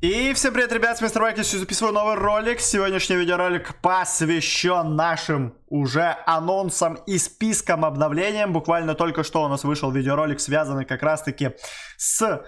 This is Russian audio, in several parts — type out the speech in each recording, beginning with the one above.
И всем привет, ребят, с Мистер Майк, я записываю новый ролик. Сегодняшний видеоролик посвящен нашим уже анонсам и спискам обновлениям. Буквально только что у нас вышел видеоролик, связанный как раз-таки с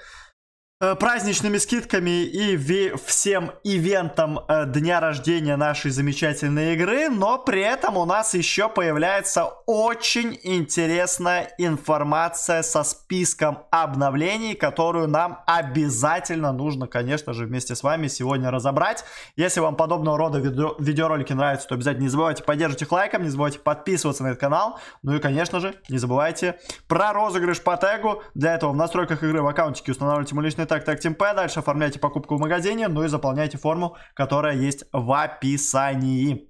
Э, праздничными скидками и ви всем ивентам э, дня рождения нашей замечательной игры, но при этом у нас еще появляется очень интересная информация со списком обновлений, которую нам обязательно нужно, конечно же, вместе с вами сегодня разобрать. Если вам подобного рода видео видеоролики нравятся, то обязательно не забывайте поддерживать их лайком, не забывайте подписываться на этот канал, ну и, конечно же, не забывайте про розыгрыш по тегу. Для этого в настройках игры в аккаунтике устанавливайте мой личный так, так, Тимпе. Дальше оформляйте покупку в магазине, ну и заполняйте форму, которая есть в описании.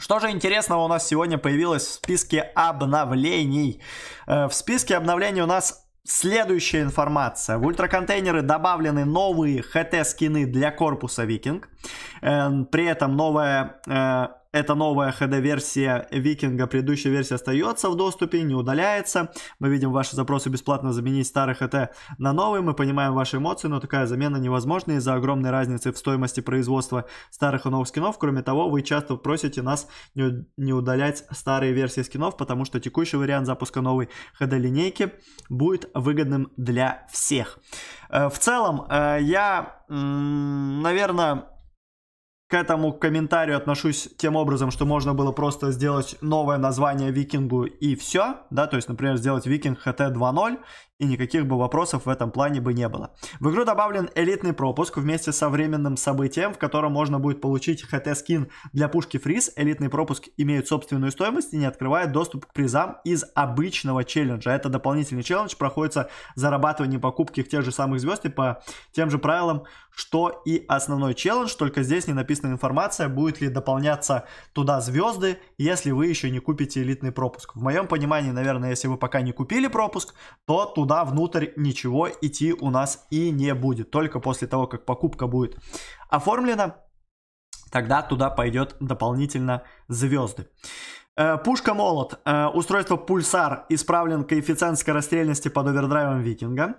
Что же интересного у нас сегодня появилось в списке обновлений? Э, в списке обновлений у нас Следующая информация. В ультраконтейнеры добавлены новые ХТ-скины для корпуса Викинг. Эм, при этом новая э, это новая HD-версия Викинга, предыдущая версия остается в доступе, не удаляется. Мы видим ваши запросы бесплатно заменить старый HT на новый. Мы понимаем ваши эмоции, но такая замена невозможна из-за огромной разницы в стоимости производства старых и новых скинов. Кроме того, вы часто просите нас не, не удалять старые версии скинов, потому что текущий вариант запуска новой HD-линейки будет выгодным для всех. Э, в целом, э, я, наверное, к этому комментарию отношусь тем образом, что можно было просто сделать новое название викингу и все, да, то есть, например, сделать викинг HT 2.0 и никаких бы вопросов в этом плане бы не было. В игру добавлен элитный пропуск вместе со временным событием, в котором можно будет получить ХТ-скин для пушки Фриз. Элитный пропуск имеет собственную стоимость и не открывает доступ к призам из обычного челленджа. Это дополнительный челлендж, проходится зарабатывание покупки тех же самых звезд и по тем же правилам, что и основной челлендж, только здесь не написана информация, будет ли дополняться туда звезды, если вы еще не купите элитный пропуск. В моем понимании, наверное, если вы пока не купили пропуск, то туда туда внутрь ничего идти у нас и не будет. Только после того, как покупка будет оформлена, тогда туда пойдет дополнительно звезды. Э, пушка молот. Э, устройство пульсар. Исправлен коэффициент скорострельности под овердрайвом викинга.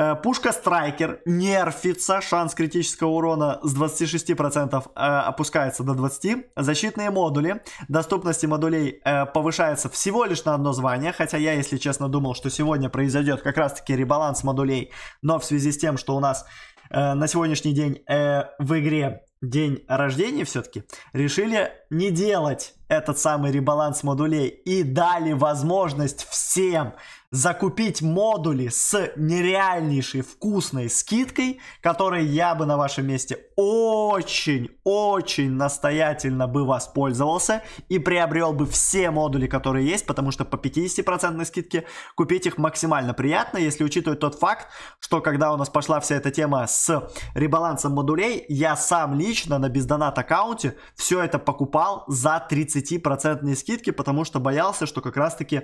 Э, пушка Страйкер нерфится, шанс критического урона с 26% э, опускается до 20%. Защитные модули, доступности модулей э, повышается всего лишь на одно звание, хотя я, если честно, думал, что сегодня произойдет как раз-таки ребаланс модулей, но в связи с тем, что у нас на сегодняшний день в игре день рождения все-таки, решили не делать этот самый ребаланс модулей и дали возможность всем закупить модули с нереальнейшей вкусной скидкой, которой я бы на вашем месте очень-очень настоятельно бы воспользовался и приобрел бы все модули, которые есть, потому что по 50% скидке купить их максимально приятно, если учитывать тот факт, что когда у нас пошла вся эта тема с ребалансом модулей, я сам лично лично на бездонат аккаунте все это покупал за 30% скидки, потому что боялся, что как раз таки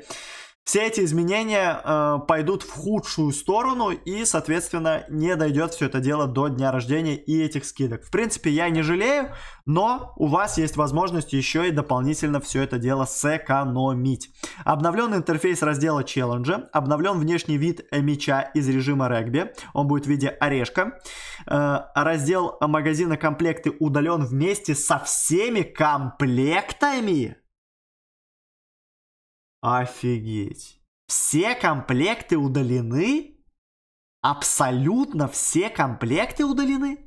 все эти изменения э, пойдут в худшую сторону и, соответственно, не дойдет все это дело до дня рождения и этих скидок. В принципе, я не жалею, но у вас есть возможность еще и дополнительно все это дело сэкономить. Обновлен интерфейс раздела челленджа, обновлен внешний вид мяча из режима регби, он будет в виде орешка. Э, раздел магазина комплекты удален вместе со всеми комплектами. Офигеть. Все комплекты удалены? Абсолютно все комплекты удалены?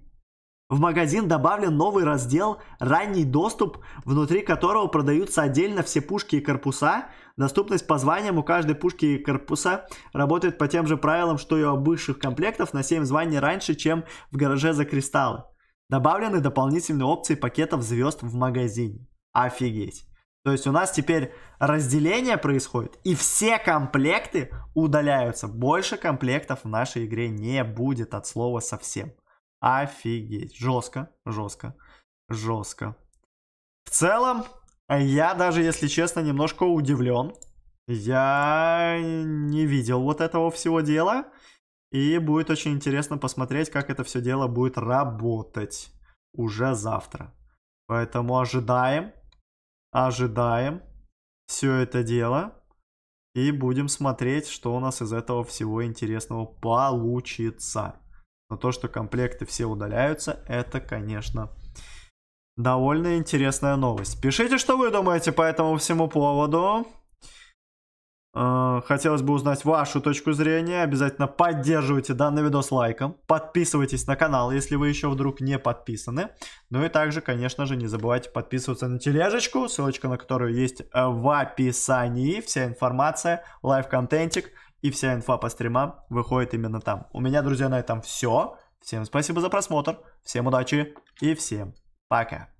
В магазин добавлен новый раздел «Ранний доступ», внутри которого продаются отдельно все пушки и корпуса. Доступность по званиям у каждой пушки и корпуса работает по тем же правилам, что и у бывших комплектов на 7 званий раньше, чем в гараже за кристаллы. Добавлены дополнительные опции пакетов звезд в магазине. Офигеть. То есть у нас теперь разделение происходит, и все комплекты удаляются. Больше комплектов в нашей игре не будет от слова совсем. Офигеть. Жестко, жестко, жестко. В целом, я даже, если честно, немножко удивлен. Я не видел вот этого всего дела. И будет очень интересно посмотреть, как это все дело будет работать уже завтра. Поэтому ожидаем ожидаем все это дело и будем смотреть, что у нас из этого всего интересного получится. Но то, что комплекты все удаляются, это, конечно, довольно интересная новость. Пишите, что вы думаете по этому всему поводу. Э, хотелось бы узнать вашу точку зрения. Обязательно поддерживайте данный видос лайком. Подписывайтесь на канал, если вы еще вдруг не подписаны. Ну и также, конечно же, не забывайте подписываться на тележечку, ссылочка на которую есть э, в описании. Вся информация, лайв-контентик и вся инфа по стримам выходит именно там. У меня, друзья, на этом все. Всем спасибо за просмотр, всем удачи и всем пока.